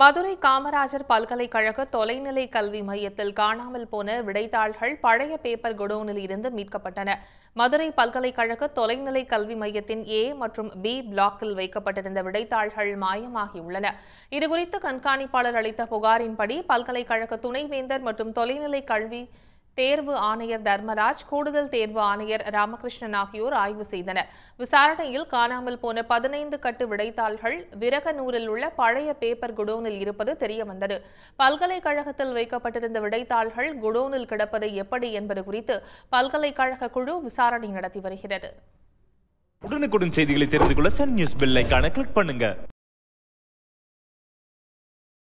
மதுரை காமராஜர் பல்கலைக்கழக தொலைநிலை கல்வி மையத்தில் காணாமல் போன விடைத்தாள்கள் பழைய பேப்பர் குடோனில் இருந்து மீட்கப்பட்டன மதுரை பல்கலைக்கழக தொலைநிலை கல்வி மையத்தின் ஏ மற்றும் பி பிளாக்கில் வைக்கப்பட்டிருந்த விடைத்தாள்கள் மாயமாகியுள்ளன இதுகுறித்து கண்காணிப்பாளர் அளித்த புகாரின்படி பல்கலைக்கழக துணைவேந்தர் மற்றும் தொலைநிலை கல்வி தேர்வு ஆணையர் தர்மராஜ் கூடுதல் தேர்வு ஆணையர் ராமகிருஷ்ணன் ஆகியோர் ஆய்வு செய்தனர் விசாரணையில் காணாமல் போன பதினைந்து கட்டு விடைத்தாள்கள் விரகனூரில் உள்ள பழைய பேப்பர் குடோனில் இருப்பது தெரியவந்தது பல்கலைக்கழகத்தில் வைக்கப்பட்டிருந்த விடைத்தாள்கள் குடோனில் கிடப்பது எப்படி என்பது குறித்து பல்கலைக்கழக குழு விசாரணை நடத்தி வருகிறது உடனுக்குடன் செய்திகளை தெரிந்து கொள்ள சன் நியூஸ் கிளிக் பண்ணுங்க